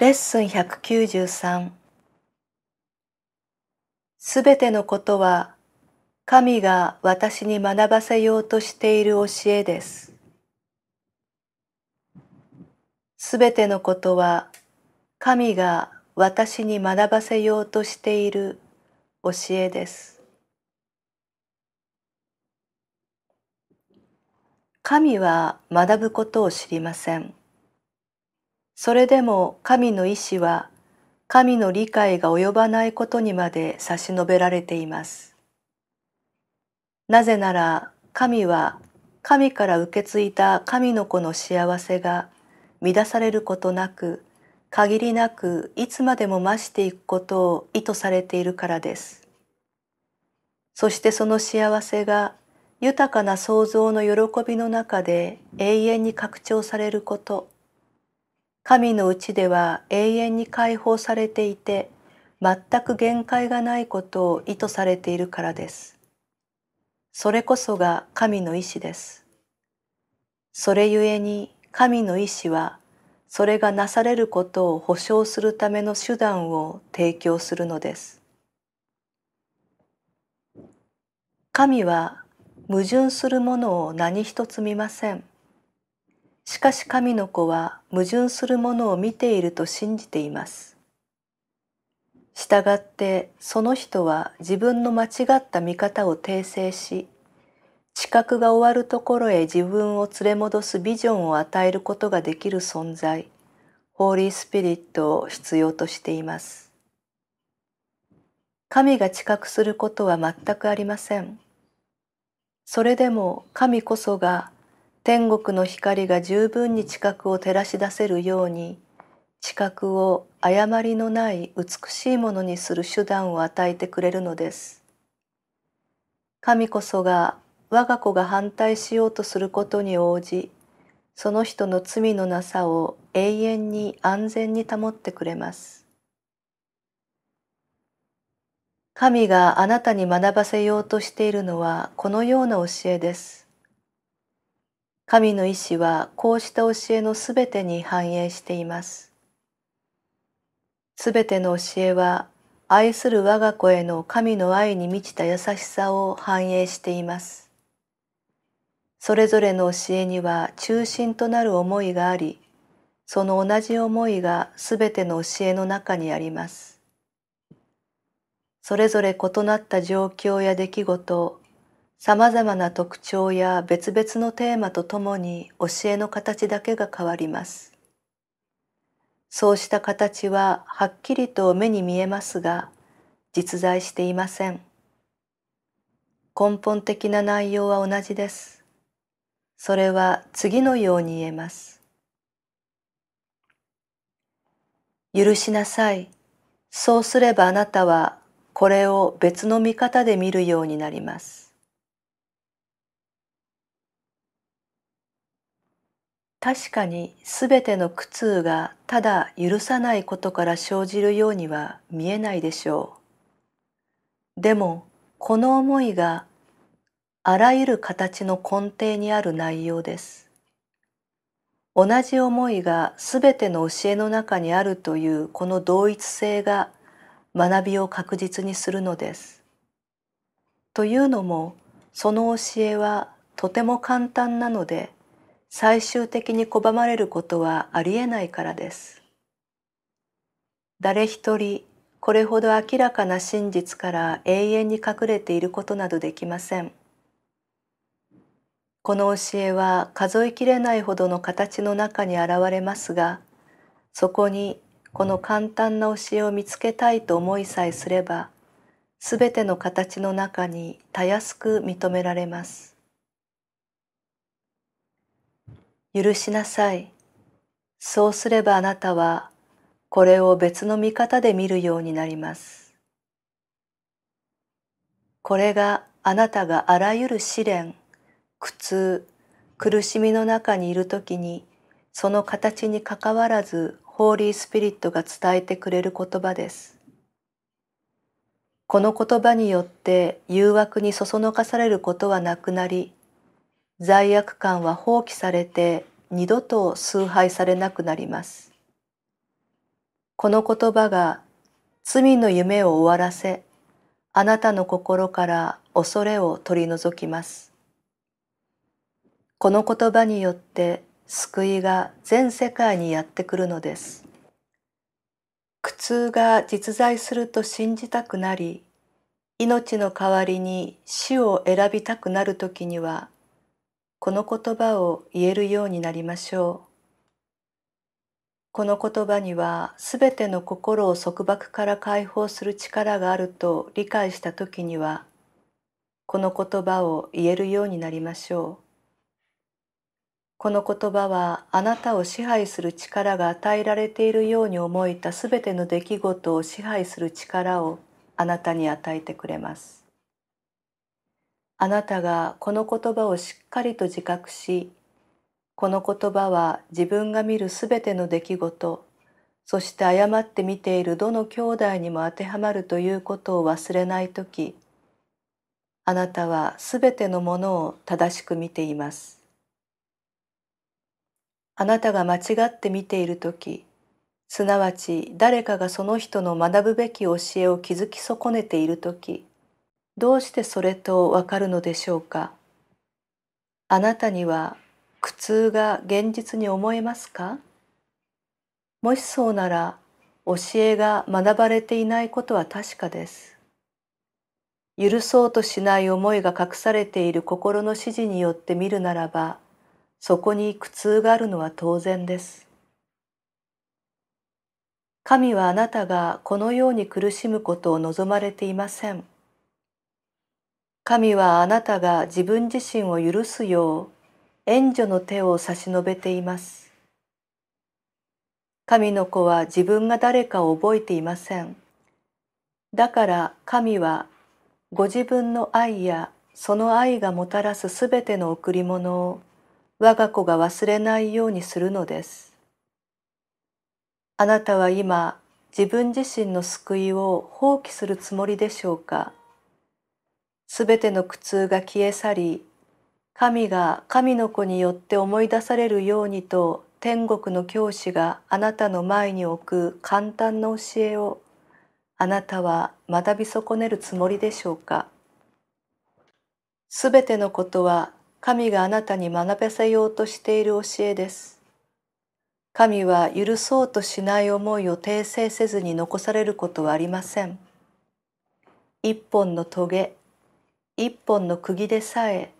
レッスン193すべてのことは神が私に学ばせようとしている教えです。すべてのことは神が私に学ばせようとしている教えです。神は学ぶことを知りません。それでも神の意志は神の理解が及ばないことにまで差し伸べられています。なぜなら神は神から受け継いだ神の子の幸せが乱されることなく限りなくいつまでも増していくことを意図されているからです。そしてその幸せが豊かな創造の喜びの中で永遠に拡張されること神のうちでは永遠に解放されていて全く限界がないことを意図されているからです。それこそが神の意志です。それゆえに神の意志はそれがなされることを保証するための手段を提供するのです。神は矛盾するものを何一つ見ません。しかし神の子は矛盾するものを見ていると信じています。したがってその人は自分の間違った見方を訂正し、知覚が終わるところへ自分を連れ戻すビジョンを与えることができる存在、ホーリースピリットを必要としています。神が知覚することは全くありません。それでも神こそが天国の光が十分に知覚を照らし出せるように知覚を誤りのない美しいものにする手段を与えてくれるのです。神こそが我が子が反対しようとすることに応じその人の罪のなさを永遠に安全に保ってくれます。神があなたに学ばせようとしているのはこのような教えです。神の意志はこうした教えのすべてに反映しています。すべての教えは愛する我が子への神の愛に満ちた優しさを反映しています。それぞれの教えには中心となる思いがあり、その同じ思いがすべての教えの中にあります。それぞれ異なった状況や出来事、さまざまな特徴や別々のテーマとともに教えの形だけが変わります。そうした形ははっきりと目に見えますが実在していません。根本的な内容は同じです。それは次のように言えます。許しなさい。そうすればあなたはこれを別の見方で見るようになります。確かに全ての苦痛がただ許さないことから生じるようには見えないでしょう。でもこの思いがあらゆる形の根底にある内容です。同じ思いが全ての教えの中にあるというこの同一性が学びを確実にするのです。というのもその教えはとても簡単なので最終的に拒まれることはありえないからです。誰一人これほど明らかな真実から永遠に隠れていることなどできません。この教えは数えきれないほどの形の中に現れますがそこにこの簡単な教えを見つけたいと思いさえすればすべての形の中にたやすく認められます。許しなさい。そうすればあなたはこれを別の見方で見るようになります。これがあなたがあらゆる試練、苦痛、苦しみの中にいる時にその形にかかわらずホーリースピリットが伝えてくれる言葉です。この言葉によって誘惑にそそのかされることはなくなり罪悪感は放棄されて二度と崇拝されなくなります。この言葉が罪の夢を終わらせ、あなたの心から恐れを取り除きます。この言葉によって救いが全世界にやってくるのです。苦痛が実在すると信じたくなり、命の代わりに死を選びたくなる時には、この言葉を言えるようになりましょう。この言葉にはすべての心を束縛から解放する力があると理解した時にはこの言葉を言えるようになりましょう。この言葉はあなたを支配する力が与えられているように思えたすべての出来事を支配する力をあなたに与えてくれます。あなたがこの言葉をしっかりと自覚しこの言葉は自分が見るすべての出来事そして誤って見ているどの兄弟にも当てはまるということを忘れない時あなたはすべてのものを正しく見ていますあなたが間違って見ている時すなわち誰かがその人の学ぶべき教えを築き損ねている時どうしてそれとわかるのでしょうかあなたには苦痛が現実に思えますかもしそうなら教えが学ばれていないことは確かです。許そうとしない思いが隠されている心の指示によって見るならばそこに苦痛があるのは当然です。神はあなたがこのように苦しむことを望まれていません。神はあなたが自分自身を許すよう援助の手を差し伸べています。神の子は自分が誰かを覚えていません。だから神はご自分の愛やその愛がもたらすすべての贈り物を我が子が忘れないようにするのです。あなたは今自分自身の救いを放棄するつもりでしょうかすべての苦痛が消え去り神が神の子によって思い出されるようにと天国の教師があなたの前に置く簡単な教えをあなたは学び損ねるつもりでしょうかすべてのことは神があなたに学べせようとしている教えです。神は許そうとしない思いを訂正せずに残されることはありません。一本の棘一本の釘でさえ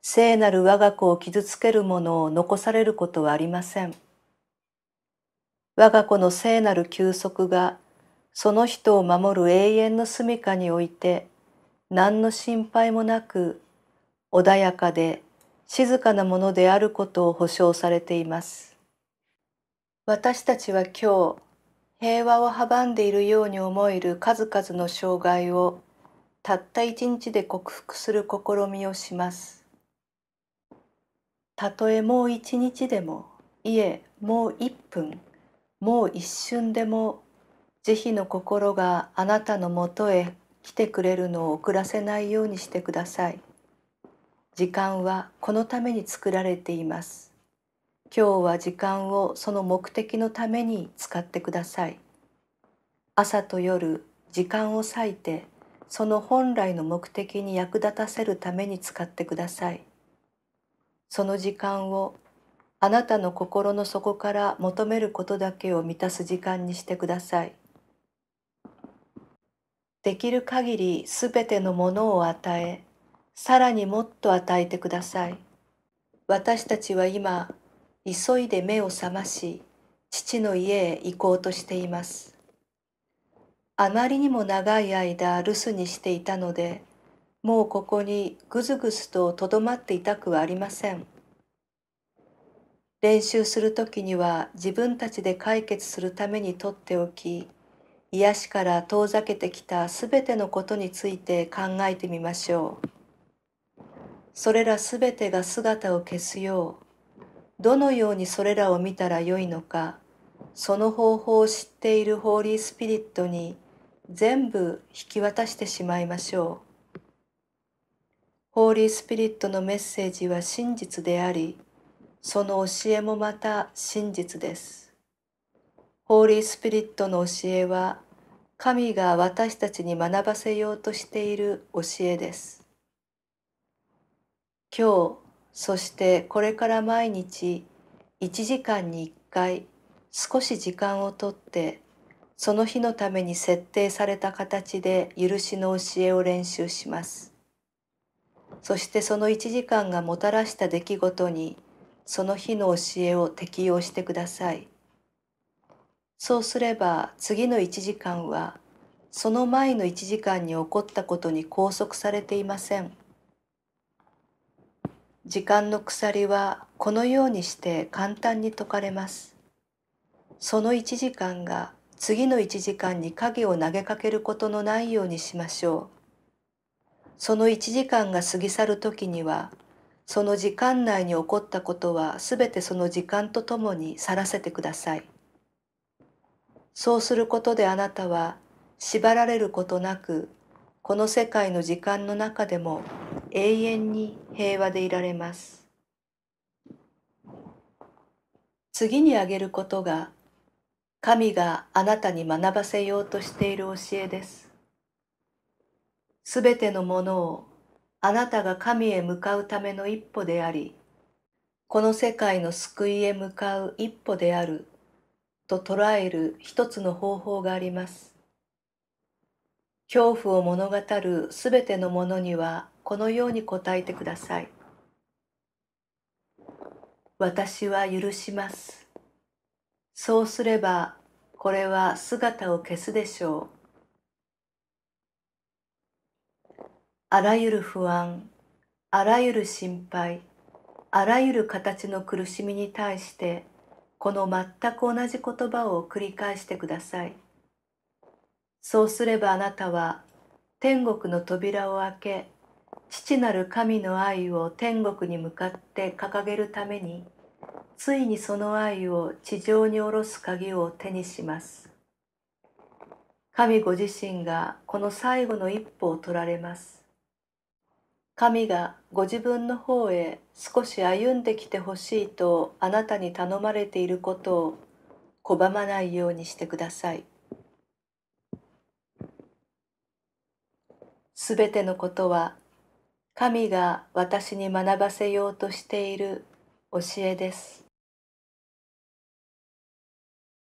聖なる我が子を傷つけるものを残されることはありません。我が子の聖なる休息がその人を守る永遠の住みかにおいて何の心配もなく穏やかで静かなものであることを保証されています。私たちは今日平和を阻んでいるように思える数々の障害をたった一日で克服する試みをしますたとえもう一日でもいえもう一分もう一瞬でも慈悲の心があなたのもとへ来てくれるのを遅らせないようにしてください時間はこのために作られています今日は時間をその目的のために使ってください朝と夜時間を割いてその本来の目的に役立たせるために使ってください。その時間をあなたの心の底から求めることだけを満たす時間にしてください。できる限りすべてのものを与え、さらにもっと与えてください。私たちは今、急いで目を覚まし、父の家へ行こうとしています。あまりにも長い間留守にしていたのでもうここにぐずぐずととどまっていたくはありません練習する時には自分たちで解決するためにとっておき癒しから遠ざけてきたすべてのことについて考えてみましょうそれらすべてが姿を消すようどのようにそれらを見たらよいのかその方法を知っているホーリースピリットに全部引き渡してしまいましょう。ホーリースピリットのメッセージは真実であり、その教えもまた真実です。ホーリースピリットの教えは、神が私たちに学ばせようとしている教えです。今日、そしてこれから毎日、1時間に1回、少し時間をとってその日のために設定された形で許しの教えを練習します。そしてその1時間がもたらした出来事にその日の教えを適用してください。そうすれば次の1時間はその前の1時間に起こったことに拘束されていません。時間の鎖はこのようにして簡単に解かれます。その1時間が次の1時間に影を投げかけることのないようにしましょう。その1時間が過ぎ去る時には、その時間内に起こったことはすべてその時間とともに去らせてください。そうすることであなたは縛られることなく、この世界の時間の中でも永遠に平和でいられます。次に挙げることが神があなたに学ばせようとしている教えです。すべてのものをあなたが神へ向かうための一歩であり、この世界の救いへ向かう一歩であると捉える一つの方法があります。恐怖を物語るすべてのものにはこのように答えてください。私は許します。そうすればこれは姿を消すでしょう。あらゆる不安、あらゆる心配、あらゆる形の苦しみに対してこの全く同じ言葉を繰り返してください。そうすればあなたは天国の扉を開け父なる神の愛を天国に向かって掲げるためについにその愛を地上に下ろす鍵を手にします。神ご自身がこの最後の一歩を取られます。神がご自分の方へ少し歩んできてほしいとあなたに頼まれていることを拒まないようにしてください。すべてのことは神が私に学ばせようとしている教えです。